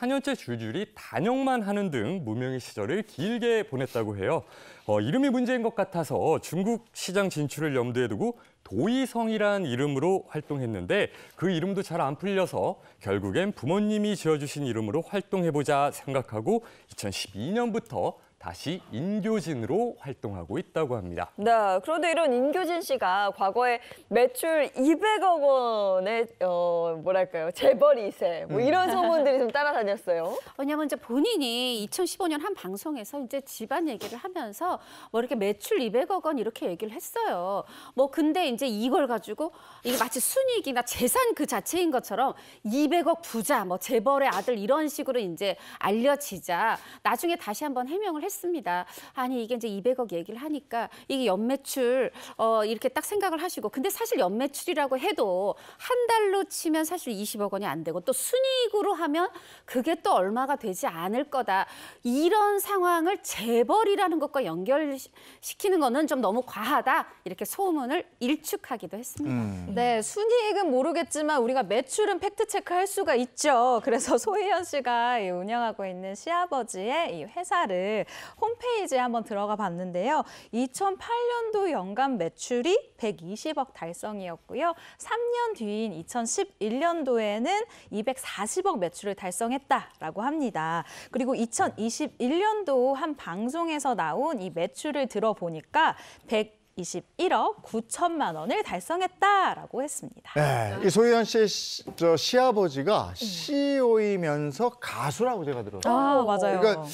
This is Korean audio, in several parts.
4년째 줄줄이 단역만 하는 등 무명의 시절을 길게 보냈다고 해요. 어, 이름이 문제인 것 같아서 중국 시장 진출을 염두에 두고 도이성이란 이름으로 활동했는데 그 이름도 잘 안 풀려서 결국엔 부모님이 지어주신 이름으로 활동해보자 생각하고 2012년부터 다시 인교진으로 활동하고 있다고 합니다. 네, 그런데 이런 인교진 씨가 과거에 매출 200억 원의 어, 뭐랄까요 재벌이세 뭐 음. 이런 소문들이 좀 따라다녔어요. 왜냐면 하 이제 본인이 2015년 한 방송에서 이제 집안 얘기를 하면서 뭐 이렇게 매출 200억 원 이렇게 얘기를 했어요. 뭐 근데 이제 이걸 가지고 이게 마치 순이익이나 재산 그 자체인 것처럼 200억 부자 뭐 재벌의 아들 이런 식으로 이제 알려지자 나중에 다시 한번 해명을 했. 어요 했습니다. 아니 이게 이제 200억 얘기를 하니까 이게 연매출 어, 이렇게 딱 생각을 하시고 근데 사실 연매출이라고 해도 한 달로 치면 사실 20억 원이 안 되고 또 순이익으로 하면 그게 또 얼마가 되지 않을 거다. 이런 상황을 재벌이라는 것과 연결시키는 거는 좀 너무 과하다. 이렇게 소문을 일축하기도 했습니다. 음. 네, 순이익은 모르겠지만 우리가 매출은 팩트 체크할 수가 있죠. 그래서 소희연 씨가 운영하고 있는 시아버지의 이 회사를 홈페이지에 한번 들어가 봤는데요. 2008년도 연간 매출이 120억 달성이었고요. 3년 뒤인 2011년도에는 240억 매출을 달성했다라고 합니다. 그리고 2021년도 한 방송에서 나온 이 매출을 들어보니까 100 21억 9천만 원을 달성했다라고 했습니다. 네, 이 소희연 씨의 시, 저 시아버지가 네. CEO이면서 가수라고 제가 들었어요. 아, 맞아요. 그러니까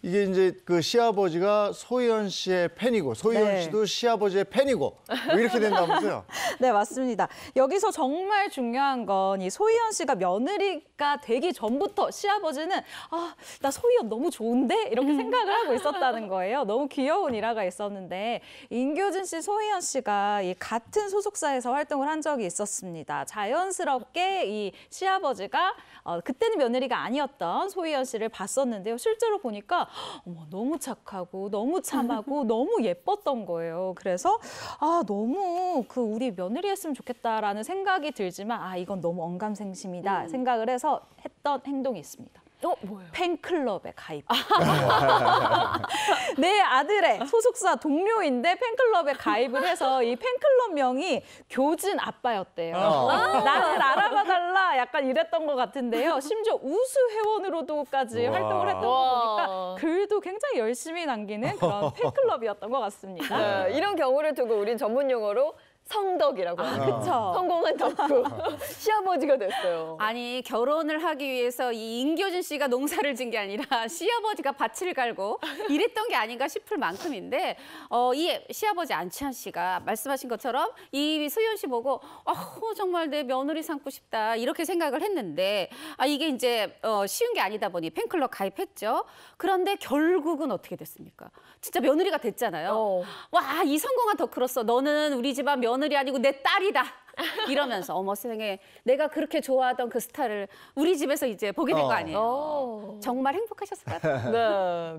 이게 이제 그 시아버지가 소희연 씨의 팬이고 소희연 네. 씨도 시아버지의 팬이고 뭐 이렇게 된다면서요? 네 맞습니다. 여기서 정말 중요한 건 이 소희연 씨가 며느리가 되기 전부터 시아버지는 아나 소희연 너무 좋은데 이렇게 음. 생각을 하고 있었다는 거예요. 너무 귀여운 일화가 있었는데 인교진 씨, 소희연 씨가 이 같은 소속사에서 활동을 한 적이 있었습니다. 자연스럽게 이 시아버지가 어, 그때는 며느리가 아니었던 소희연 씨를 봤었는데요. 실제로 보니까 어머, 너무 착하고 너무 참하고 너무 예뻤던 거예요. 그래서 아 너무 그 우리 며느리했으면 좋겠다라는 생각이 들지만 아 이건 너무 언감생심이다 음. 생각을 해서 했던 행동이 있습니다. 어, 뭐예요? 팬클럽에 가입. 아. 내 아들의 소속사 동료인데 팬클럽에 가입을 해서 이 팬클럽 명이 교진 아빠였대요. 어. 아. 나를 알아봐달라 약간 이랬던 것 같은데요. 심지어 우수 회원으로도까지 우와. 활동을 했던 거 보니까 글도 굉장히 열심히 남기는 그런 팬클럽이었던 것 같습니다. 네, 이런 경우를 두고 우린 전문 용어로 성덕이라고 아, 그쵸. 성공한 덕후 시아버지가 됐어요. 아니 결혼을 하기 위해서 이 인교진 씨가 농사를 진게 아니라 시아버지가 밭을 갈고 이랬던 게 아닌가 싶을 만큼인데 어, 이 시아버지 안치환 씨가 말씀하신 것처럼 이 소연 씨 보고 아 어, 정말 내 며느리 삼고 싶다 이렇게 생각을 했는데 아 이게 이제 어, 쉬운 게 아니다 보니 팬클럽 가입했죠. 그런데 결국은 어떻게 됐습니까? 진짜 며느리가 됐잖아요. 어. 와이 성공한 덕후로서 너는 우리 집안 며느리 며느리 아니고 내 딸이다. 이러면서 어머 세상에 내가 그렇게 좋아하던 그 스타를 우리 집에서 이제 보게 된거 어. 아니에요. 어. 정말 행복하셨을 것 같아요.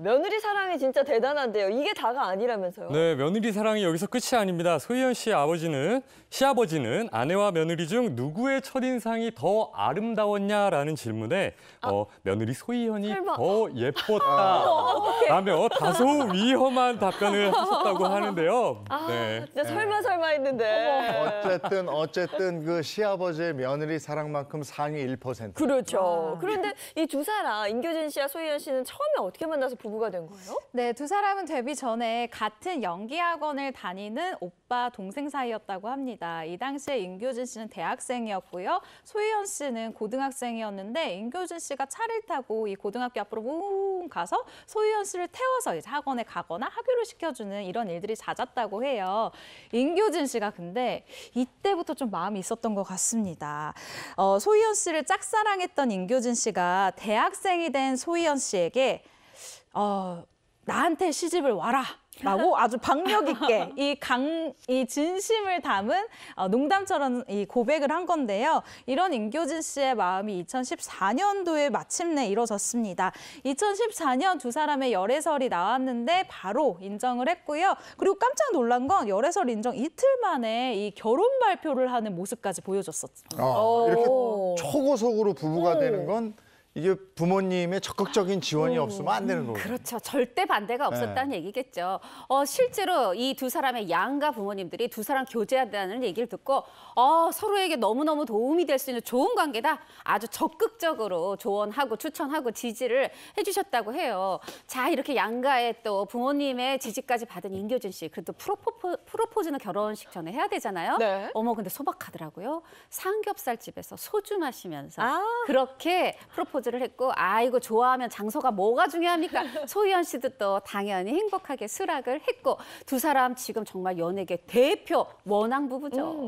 네, 며느리 사랑이 진짜 대단한데요. 이게 다가 아니라면서요. 네, 며느리 사랑이 여기서 끝이 아닙니다. 소희연 씨 아버지는 시아버지는 아내와 며느리 중 누구의 첫인상이 더 아름다웠냐라는 질문에 아. 어, 며느리 소희연이 설마. 더 예뻤다라며 아. 다소 위험한 답변을 하셨다고 하는데요. 아, 네. 진짜 네. 설마 설마 했는데. 네. 어쨌든 어 어쨌든 그 시아버지의 며느리 사랑만큼 상위 1%. 그렇죠. 아. 그런데 이 두 사람 임교진 씨와 소희연 씨는 처음에 어떻게 만나서 부부가 된 거예요? 네, 두 사람은 데뷔 전에 같은 연기학원을 다니는 오빠 동생 사이였다고 합니다. 이 당시에 임교진 씨는 대학생이었고요. 소희연 씨는 고등학생이었는데 임교진 씨가 차를 타고 이 고등학교 앞으로 우웅 가서 소희연 씨를 태워서 이제 학원에 가거나 학교를 시켜주는 이런 일들이 잦았다고 해요. 임교진 씨가 근데 이때부터 좀 마음이 있었던 것 같습니다. 어, 소희연 씨를 짝사랑했던 인교진 씨가 대학생이 된 소희연 씨에게 어, 나한테 시집을 와라 라고 아주 박력 있게 이 강, 이 진심을 담은 어, 농담처럼 이 고백을 한 건데요. 이런 임교진 씨의 마음이 2014년도에 마침내 이뤄졌습니다. 2014년 두 사람의 열애설이 나왔는데 바로 인정을 했고요. 그리고 깜짝 놀란 건 열애설 인정 이틀 만에 이 결혼 발표를 하는 모습까지 보여줬었죠. 아, 이렇게 초고속으로 부부가 오. 되는 음. 건 이게 부모님의 적극적인 지원이 오, 없으면 안 되는 음, 거예요. 그렇죠. 절대 반대가 네. 없었다는 네. 얘기겠죠. 어, 실제로 이 두 사람의 양가 부모님들이 두 사람 교제한다는 얘기를 듣고 어, 서로에게 너무너무 도움이 될 수 있는 좋은 관계다. 아주 적극적으로 조언하고 추천하고 지지를 해주셨다고 해요. 자, 이렇게 양가의 또 부모님의 지지까지 받은 인교준 씨. 그래도 프로포, 프로포즈는 결혼식 전에 해야 되잖아요. 네. 어머, 근데 소박하더라고요. 삼겹살 집에서 소주 마시면서 아. 그렇게 프로포즈 프로포즈를 했고 아 이거 좋아하면 장소가 뭐가 중요합니까? 소희연 씨도 또 당연히 행복하게 수락을 했고 두 사람 지금 정말 연예계 대표 원앙 부부죠. 음.